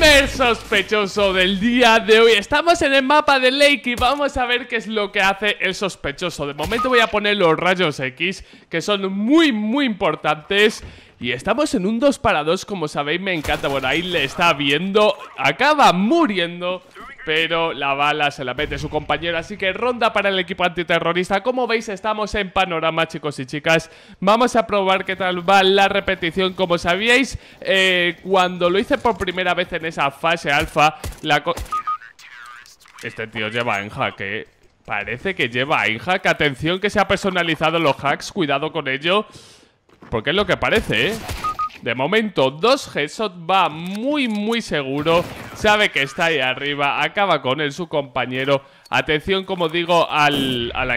primer sospechoso del día de hoy Estamos en el mapa de Lake y vamos a ver qué es lo que hace el sospechoso De momento voy a poner los rayos X que son muy muy importantes y estamos en un 2 para 2, como sabéis, me encanta. Bueno, ahí le está viendo. Acaba muriendo pero la bala se la mete su compañero. Así que ronda para el equipo antiterrorista. Como veis, estamos en panorama, chicos y chicas. Vamos a probar qué tal va la repetición. Como sabíais, eh, cuando lo hice por primera vez en esa fase alfa, la... este tío lleva en jaque, Parece que lleva en hack. Atención que se ha personalizado los hacks. Cuidado con ello. Porque es lo que parece, ¿eh? De momento, dos headshots va muy, muy seguro sabe que está ahí arriba, acaba con él su compañero. Atención, como digo, al, al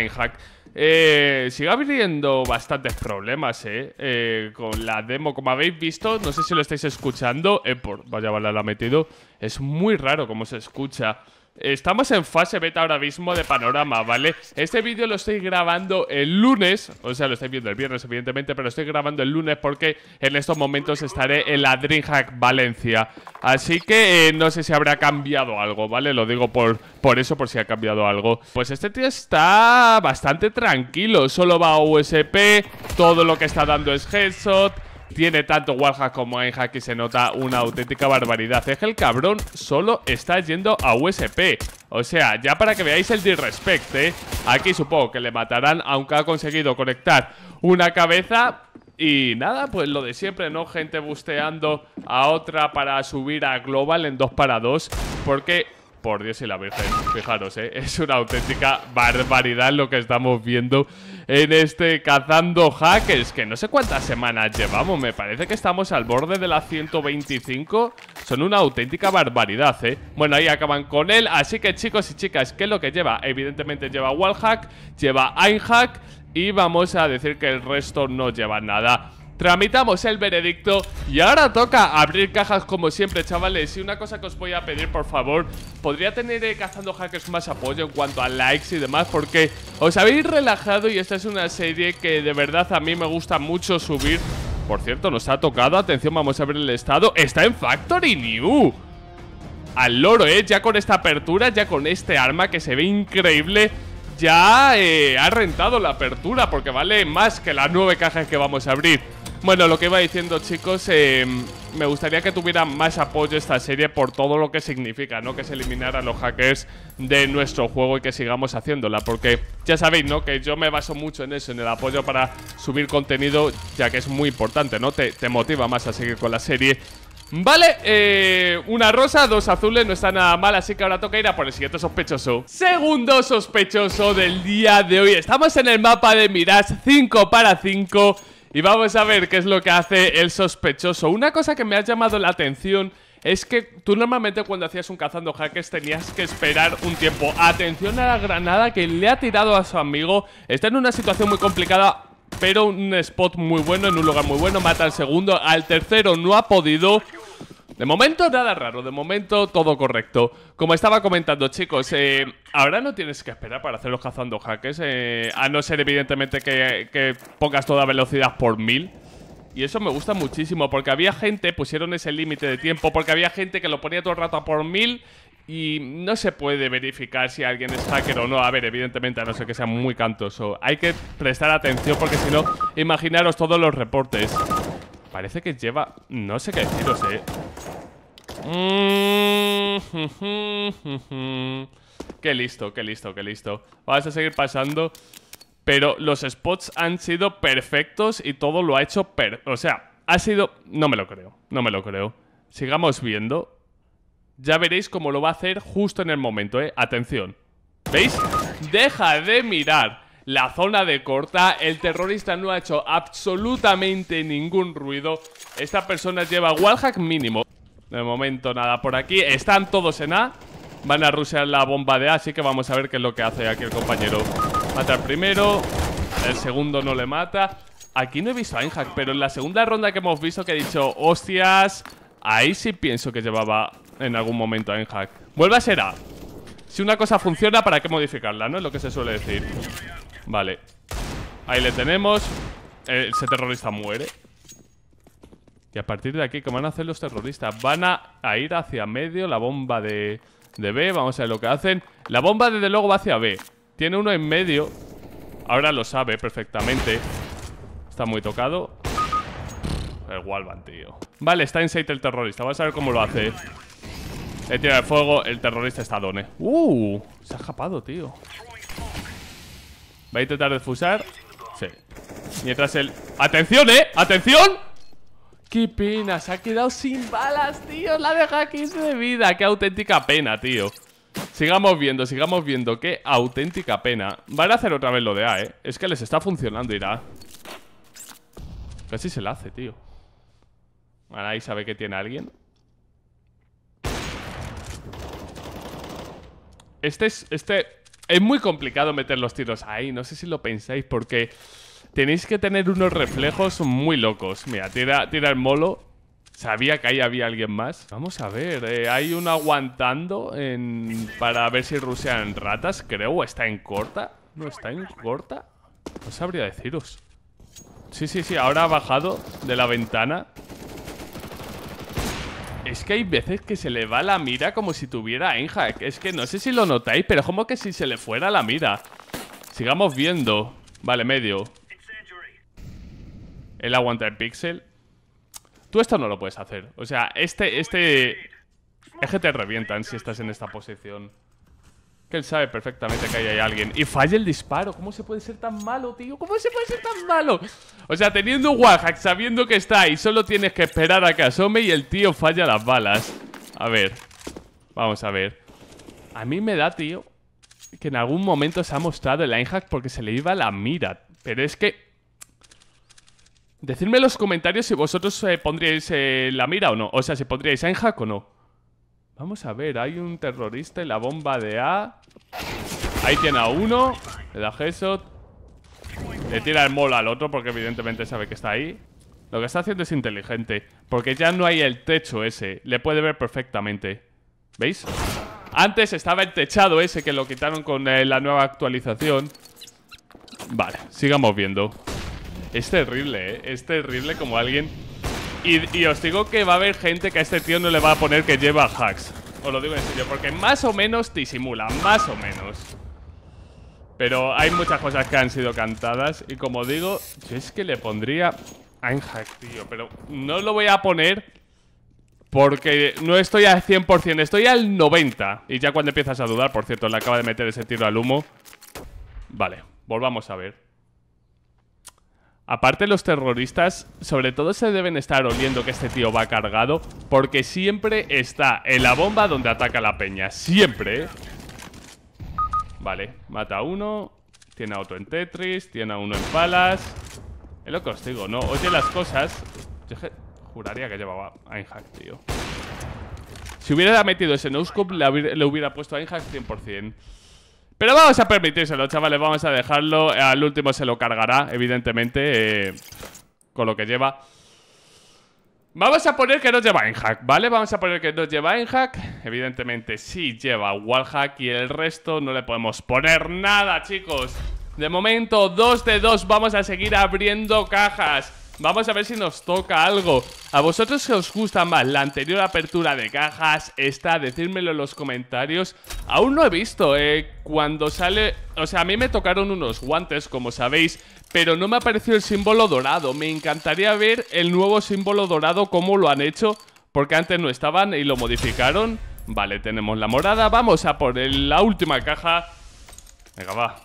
eh, sigue habiendo bastantes problemas, eh, eh, Con la demo, como habéis visto, no sé si lo estáis escuchando. Eh, por, vaya bala la ha metido. Es muy raro como se escucha. Estamos en fase beta ahora mismo de panorama, ¿vale? Este vídeo lo estoy grabando el lunes O sea, lo estoy viendo el viernes, evidentemente Pero lo estoy grabando el lunes porque en estos momentos estaré en la DreamHack Valencia Así que eh, no sé si habrá cambiado algo, ¿vale? Lo digo por, por eso, por si ha cambiado algo Pues este tío está bastante tranquilo Solo va a USP Todo lo que está dando es headshot tiene tanto Warhack como Einhack se nota una auténtica barbaridad. Es que el cabrón solo está yendo a USP. O sea, ya para que veáis el disrespect, Aquí supongo que le matarán, aunque ha conseguido conectar una cabeza... Y nada, pues lo de siempre, ¿no? Gente busteando a otra para subir a Global en 2 para 2 Porque por Dios y la Virgen, fijaros, ¿eh? es una auténtica barbaridad lo que estamos viendo en este Cazando Hackers, que no sé cuántas semanas llevamos, me parece que estamos al borde de la 125, son una auténtica barbaridad, ¿eh? Bueno, ahí acaban con él, así que chicos y chicas, ¿qué es lo que lleva? Evidentemente lleva wallhack, lleva einhack y vamos a decir que el resto no lleva nada. Tramitamos el veredicto y ahora toca abrir cajas como siempre, chavales. Y una cosa que os voy a pedir, por favor, podría tener eh, Cazando Hackers más apoyo en cuanto a likes y demás, porque os habéis relajado y esta es una serie que de verdad a mí me gusta mucho subir. Por cierto, nos ha tocado, atención, vamos a ver el estado. Está en Factory New. Al loro, ¿eh? Ya con esta apertura, ya con este arma que se ve increíble ya eh, ha rentado la apertura porque vale más que las nueve cajas que vamos a abrir. Bueno, lo que iba diciendo, chicos, em, me gustaría que tuviera más apoyo esta serie por todo lo que significa, ¿no? Que se eliminaran los hackers de nuestro juego y que sigamos haciéndola, porque ya sabéis, ¿no? Que yo me baso mucho en eso, en el apoyo para subir contenido, ya que es muy importante, ¿no? Te, motiva más a seguir con la serie. Vale, eh, una rosa, dos azules, no está nada mal, así que ahora toca ir a por el siguiente sospechoso. Segundo sospechoso del día de hoy. Estamos en el mapa de Mirage 5 para 5. Y vamos a ver qué es lo que hace el sospechoso. Una cosa que me ha llamado la atención es que tú normalmente cuando hacías un cazando hackers tenías que esperar un tiempo. Atención a la granada que le ha tirado a su amigo. Está en una situación muy complicada, pero un spot muy bueno, en un lugar muy bueno. Mata al segundo, al tercero no ha podido. De momento nada raro, de momento todo correcto. Como estaba comentando, chicos, eh, ahora no tienes que esperar para hacer los cazando hackers, eh, a no ser evidentemente que, que, pongas toda velocidad por mil. Y eso me gusta muchísimo, porque había gente, pusieron ese límite de tiempo, porque había gente que lo ponía todo el rato a por mil y no se puede verificar si alguien es hacker o no. A ver, evidentemente, a no ser que sea muy cantoso. Hay que prestar atención porque si no, imaginaros todos los reportes parece que lleva... No sé qué deciros, eh. Mm, qué listo, qué listo, qué listo. Vamos a seguir pasando. Pero los spots han sido perfectos y todo lo ha hecho O sea, ha sido... No me lo creo, no me lo creo. Sigamos viendo. Ya veréis cómo lo va a hacer justo en el momento, ¿eh? Atención. ¿Veis? Deja de mirar la zona de corta. El terrorista no ha hecho absolutamente ningún ruido. Esta persona lleva wallhack mínimo. De momento nada por aquí. Están todos en A. Van a rusear la bomba de A, así que vamos a ver qué es lo que hace aquí el compañero. Mata el primero. El segundo no le mata. Aquí no he visto a Einhack pero en la segunda ronda que hemos visto que he dicho, hostias, ahí sí pienso que llevaba en algún momento a Einhack Vuelve a ser A. Si una cosa funciona, ¿para qué modificarla? ¿No? Es lo que se suele decir. Vale. Ahí le tenemos. Eh, ese terrorista muere. Y a partir de aquí, ¿qué van a hacer los terroristas? Van a, ir hacia medio la bomba de, B. Vamos a ver lo que hacen. La bomba, desde luego, va hacia B. Tiene uno en medio. Ahora lo sabe perfectamente. Está muy tocado. El Walvan, tío. Vale, está en el terrorista. Vamos a ver cómo lo hace. Le tira el fuego. El terrorista está done. ¡Uh! Se ha escapado, tío. Va a intentar defusar. Sí. Mientras el... ¡Atención, eh! ¡Atención! ¡Qué pena! Se ha quedado sin balas, tío. La deja 15 de vida. ¡Qué auténtica pena, tío! Sigamos viendo, sigamos viendo. ¡Qué auténtica pena! Van a hacer otra vez lo de A, ¿eh? Es que les está funcionando irá. a Casi se la hace, tío. Ahora ahí sabe que tiene alguien. Este es... Este es muy complicado meter los tiros ahí, no sé si lo pensáis, porque tenéis que tener unos reflejos muy locos. Mira, tira, tira el molo. Sabía que ahí había alguien más. Vamos a ver, eh, hay uno aguantando para ver si rusean ratas, creo. ¿Está en corta? ¿No está en corta? No sabría deciros. Sí, sí, sí, ahora ha bajado de la ventana es que hay veces que se le va la mira como si tuviera hack Es que no sé si lo notáis, pero es como que si se le fuera la mira. Sigamos viendo. Vale, medio. El aguanta el pixel. Tú esto no lo puedes hacer. O sea, este, este... Es que te revientan si estás en esta posición él sabe perfectamente que ahí hay alguien. Y falla el disparo. ¿Cómo se puede ser tan malo, tío? ¿Cómo se puede ser tan malo? O sea, teniendo un hack, sabiendo que está ahí, solo tienes que esperar a que asome y el tío falla las balas. A ver. Vamos a ver. A mí me da, tío, que en algún momento se ha mostrado el Einhack porque se le iba la mira. Pero es que... Decidme en los comentarios si vosotros eh, pondríais eh, la mira o no. O sea, si pondríais hack o no. Vamos a ver, hay un terrorista en la bomba de A. Ahí tiene a uno. Le da headshot. Le tira el mola al otro porque evidentemente sabe que está ahí. Lo que está haciendo es inteligente. Porque ya no hay el techo ese. Le puede ver perfectamente. ¿Veis? Antes estaba el techado ese que lo quitaron con eh, la nueva actualización. Vale, sigamos viendo. Es terrible, ¿eh? Es terrible como alguien y, os digo que va a haber gente que a este tío no le va a poner que lleva hacks. Os lo digo en serio, porque más o menos disimula, más o menos. Pero hay muchas cosas que han sido cantadas y como digo, es que le pondría un hack, tío, pero no lo voy a poner porque no estoy al 100%, estoy al 90%. Y ya cuando empiezas a dudar, por cierto, le acaba de meter ese tiro al humo. Vale, volvamos a ver. Aparte los terroristas sobre todo se deben estar oliendo que este tío va cargado porque siempre está en la bomba donde ataca la peña, siempre. ¿eh? Vale, mata a uno, tiene a otro en Tetris, tiene a uno en palas. Es lo que os digo, ¿no? Oye las cosas. juraría que llevaba a tío. Si hubiera metido ese no le hubiera puesto a Inhack 100%. Pero vamos a permitírselo, chavales, vamos a dejarlo. Al último se lo cargará, evidentemente, eh, con lo que lleva. Vamos a poner que no lleva hack, ¿vale? Vamos a poner que no lleva hack. Evidentemente sí lleva wallhack y el resto no le podemos poner nada, chicos. De momento, dos de dos, vamos a seguir abriendo cajas. Vamos a ver si nos toca algo. ¿A vosotros que os gusta más la anterior apertura de cajas? Esta, decírmelo en los comentarios. Aún no he visto, eh, cuando sale... O sea, a mí me tocaron unos guantes, como sabéis, pero no me apareció el símbolo dorado. Me encantaría ver el nuevo símbolo dorado, cómo lo han hecho, porque antes no estaban y lo modificaron. Vale, tenemos la morada. Vamos a por la última caja. Venga, va.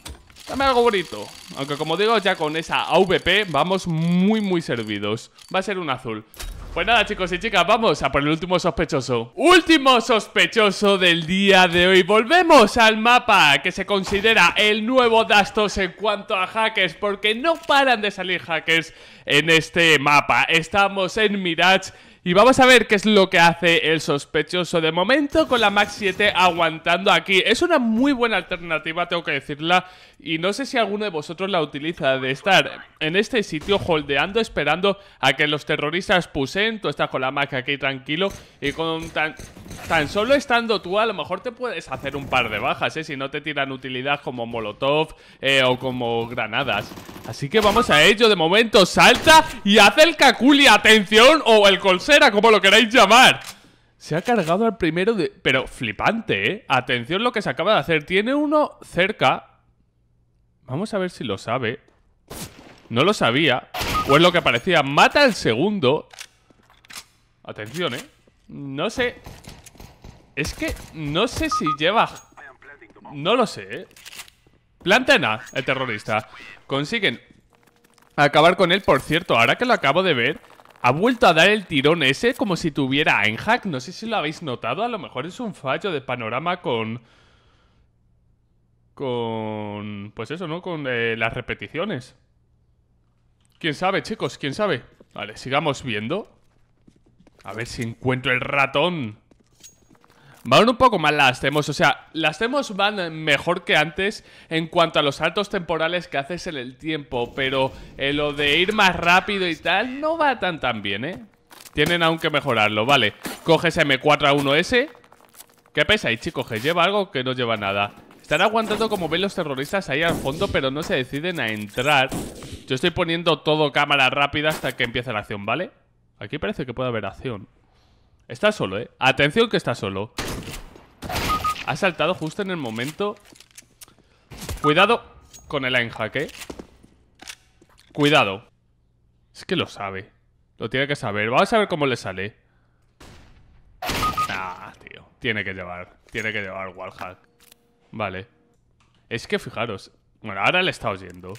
Dame algo bonito. Aunque como digo, ya con esa AVP vamos muy, muy servidos. Va a ser un azul. Pues nada chicos y chicas, vamos a por el último sospechoso Último sospechoso del día de hoy Volvemos al mapa que se considera el nuevo Dastos en cuanto a hackers Porque no paran de salir hackers en este mapa Estamos en Mirage y vamos a ver qué es lo que hace el sospechoso de momento con la Max 7 aguantando aquí. Es una muy buena alternativa, tengo que decirla. Y no sé si alguno de vosotros la utiliza, de estar en este sitio holdeando, esperando a que los terroristas pusen. Tú estás con la Max aquí tranquilo. Y con tan, tan solo estando tú, a lo mejor te puedes hacer un par de bajas, ¿eh? Si no te tiran utilidad como molotov eh, o como granadas. Así que vamos a ello. De momento salta y hace el caculi. Atención, o el colse como lo queráis llamar. Se ha cargado al primero de... Pero flipante, ¿eh? Atención lo que se acaba de hacer. Tiene uno cerca. Vamos a ver si lo sabe. No lo sabía. O es lo que parecía. Mata al segundo. Atención, ¿eh? No sé. Es que no sé si lleva... No lo sé, ¿eh? Plantena, el terrorista. Consiguen acabar con él. Por cierto, ahora que lo acabo de ver ha vuelto a dar el tirón ese como si tuviera Einhack. No sé si lo habéis notado. A lo mejor es un fallo de panorama con. Con. Pues eso, ¿no? Con eh, las repeticiones. Quién sabe, chicos, quién sabe. Vale, sigamos viendo. A ver si encuentro el ratón van un poco más las demos. O sea, las demos van mejor que antes en cuanto a los saltos temporales que haces en el tiempo. Pero eh, lo de ir más rápido y tal no va tan tan bien, ¿eh? Tienen aún que mejorarlo, vale. Coges M4A1S. ¿Qué pensáis, chicos? Que lleva algo que no lleva nada. Están aguantando como ven los terroristas ahí al fondo, pero no se deciden a entrar. Yo estoy poniendo todo cámara rápida hasta que empiece la acción, ¿vale? Aquí parece que puede haber acción. Está solo, ¿eh? Atención que está solo. Ha saltado justo en el momento Cuidado con el linehack, ¿eh? Cuidado Es que lo sabe Lo tiene que saber Vamos a ver cómo le sale Ah, tío Tiene que llevar Tiene que llevar wallhack Vale Es que fijaros Bueno, ahora le está oyendo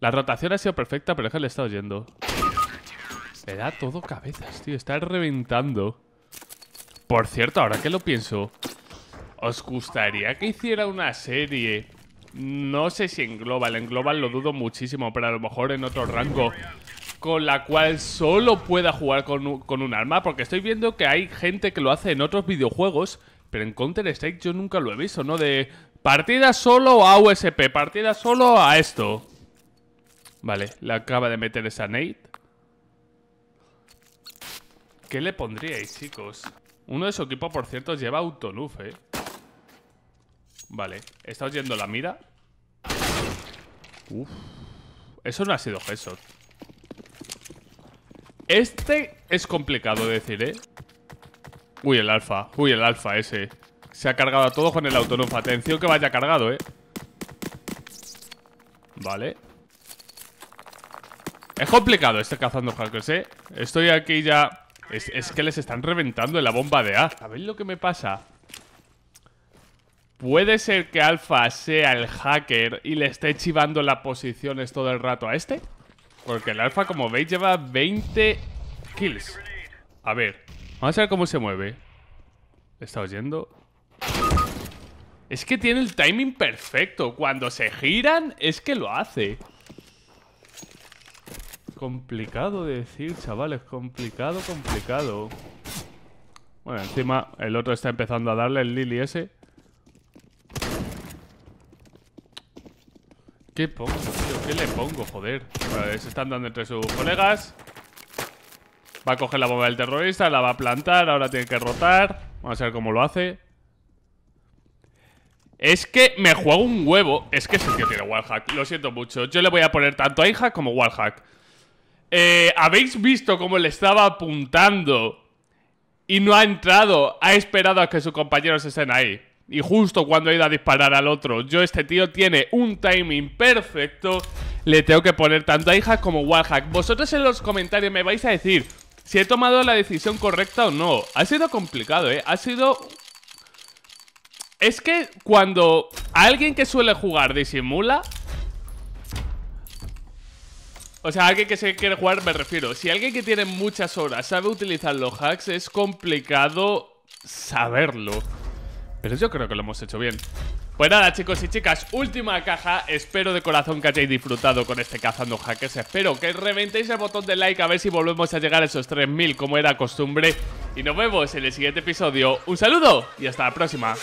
La rotación ha sido perfecta Pero es que le está oyendo Se da todo cabezas, tío Está reventando Por cierto, ahora que lo pienso ¿Os gustaría que hiciera una serie? No sé si en Global, en Global lo dudo muchísimo, pero a lo mejor en otro rango con la cual solo pueda jugar con un, arma, porque estoy viendo que hay gente que lo hace en otros videojuegos, pero en Counter-Strike yo nunca lo he visto, ¿no? De partida solo a USP, partida solo a esto. Vale, le acaba de meter esa Nate, ¿Qué le pondríais, chicos? Uno de su equipo, por cierto, lleva autoluf, ¿eh? Vale, está oyendo la mira. Uf. Eso no ha sido headshot. Este es complicado de decir, ¿eh? Uy, el alfa. Uy, el alfa ese. Se ha cargado a todos con el autónomo Atención que vaya cargado, ¿eh? Vale. Es complicado este cazando hackers, ¿eh? Estoy aquí ya... Es, es que les están reventando en la bomba de A. ¿Sabéis lo que me pasa? ¿Puede ser que Alfa sea el hacker y le esté chivando las posiciones todo el rato a este? Porque el Alfa, como veis, lleva 20 kills. A ver, vamos a ver cómo se mueve. ¿Está oyendo? Es que tiene el timing perfecto. Cuando se giran, es que lo hace. Complicado de decir, chavales. Complicado, complicado. Bueno, encima el otro está empezando a darle el Lily ese. ¿Qué pongo, tío? ¿Qué le pongo? Joder. se están dando entre sus colegas. Va a coger la bomba del terrorista, la va a plantar, ahora tiene que rotar. Vamos a ver cómo lo hace. Es que me juego un huevo. Es que ese tío tiene wallhack. Lo siento mucho. Yo le voy a poner tanto a como wallhack. Eh, ¿Habéis visto cómo le estaba apuntando? Y no ha entrado. Ha esperado a que sus compañeros estén ahí. Y justo cuando he ido a disparar al otro, yo este tío tiene un timing perfecto. Le tengo que poner tanto a hijas como wallhack. Vosotros en los comentarios me vais a decir si he tomado la decisión correcta o no. Ha sido complicado, ¿eh? Ha sido... Es que cuando alguien que suele jugar disimula... O sea, alguien que se quiere jugar me refiero. Si alguien que tiene muchas horas sabe utilizar los hacks, es complicado saberlo. Pero yo creo que lo hemos hecho bien. Pues nada, chicos y chicas, última caja. Espero de corazón que hayáis disfrutado con este Cazando Hackers. Espero que reventéis el botón de like a ver si volvemos a llegar a esos 3.000 como era costumbre. Y nos vemos en el siguiente episodio. Un saludo y hasta la próxima.